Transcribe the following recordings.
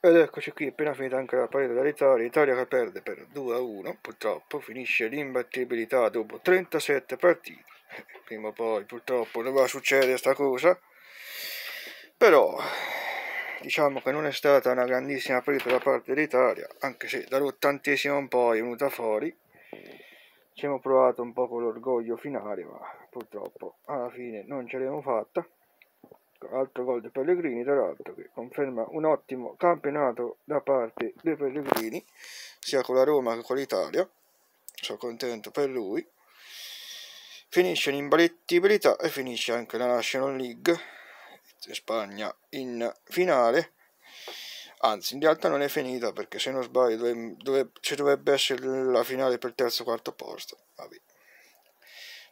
Ed eccoci qui, appena finita anche la partita dell'Italia, Italia che perde per 2-1, purtroppo finisce l'imbattibilità dopo 37 partite, prima o poi purtroppo doveva succedere questa cosa, però diciamo che non è stata una grandissima partita da parte dell'Italia, anche se dall'ottantesimo in poi è venuta fuori, ci abbiamo provato un po' con l'orgoglio finale, ma purtroppo alla fine non ce l'abbiamo fatta altro gol dei Pellegrini, tra l'altro, che conferma un ottimo campionato da parte dei Pellegrini, sia con la Roma che con l'Italia, sono contento per lui, finisce l'imbalettibilità e finisce anche la National League, Spagna in finale, anzi in realtà non è finita perché se non sbaglio dove, dove, ci dovrebbe essere la finale per il terzo o quarto posto, Vabbè.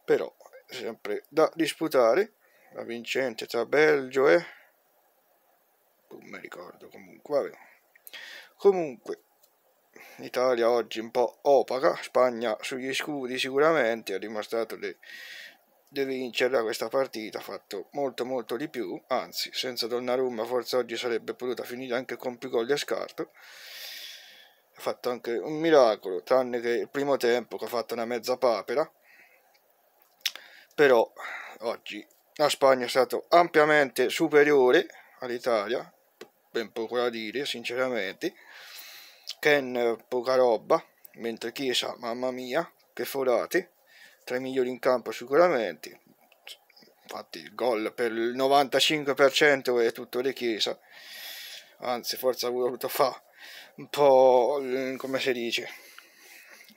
però sempre da disputare la vincente tra Belgio e boh, non mi ricordo comunque vabbè. comunque l'Italia oggi un po' opaca Spagna sugli scudi sicuramente ha dimostrato di, di vincerla questa partita ha fatto molto molto di più anzi senza Donnarumma forse oggi sarebbe potuta finire anche con più gol di scarto ha fatto anche un miracolo tranne che il primo tempo che ha fatto una mezza papera però oggi la Spagna è stata ampiamente superiore all'Italia, ben poco da dire sinceramente, Ken poca roba, mentre Chiesa, mamma mia, che forate, tra i migliori in campo sicuramente, infatti il gol per il 95% è tutto di Chiesa, anzi forse ha voluto fare un po' come si dice,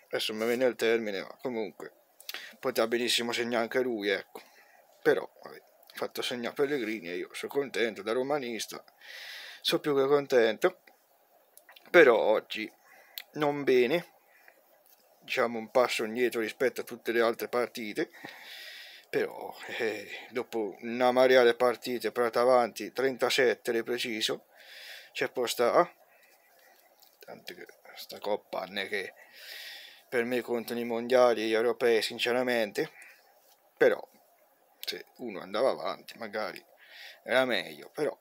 adesso mi viene il termine, ma comunque poteva benissimo segnare anche lui, ecco però vabbè, ho fatto segnare Pellegrini e io sono contento da romanista, sono più che contento, però oggi non bene, diciamo un passo indietro rispetto a tutte le altre partite, però eh, dopo una marea di partite prata avanti 37 le preciso c'è posta tanto che sta coppa ne che per me contano i mondiali e gli europei sinceramente però se uno andava avanti magari era meglio, però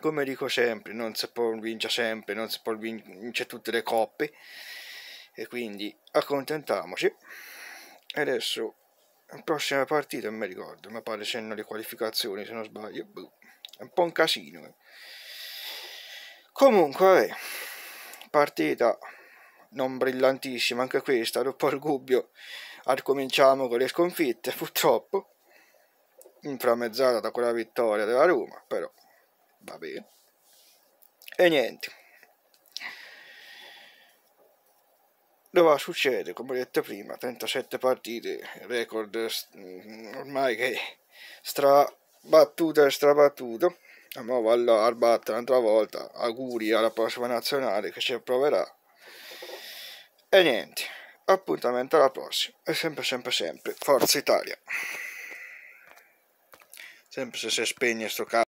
come dico sempre, non si può vincere sempre, non si può vincere tutte le coppe e quindi accontentiamoci. e Adesso prossima partita non mi ricordo, mi pare siano le qualificazioni se non sbaglio, boh, è un po' un casino. Eh. Comunque, vabbè, partita non brillantissima anche questa, dopo il dubbio Ricominciamo con le sconfitte, purtroppo, inframmezzata da quella vittoria della Roma, però va bene. E niente. Dove succede, come ho detto prima, 37 partite, record mm, ormai che strabattuto e strabattuto. E ora va un'altra volta, auguri alla prossima nazionale che ci proverà. E niente appuntamento alla prossima e sempre sempre sempre forza Italia sempre se si spegne sto cazzo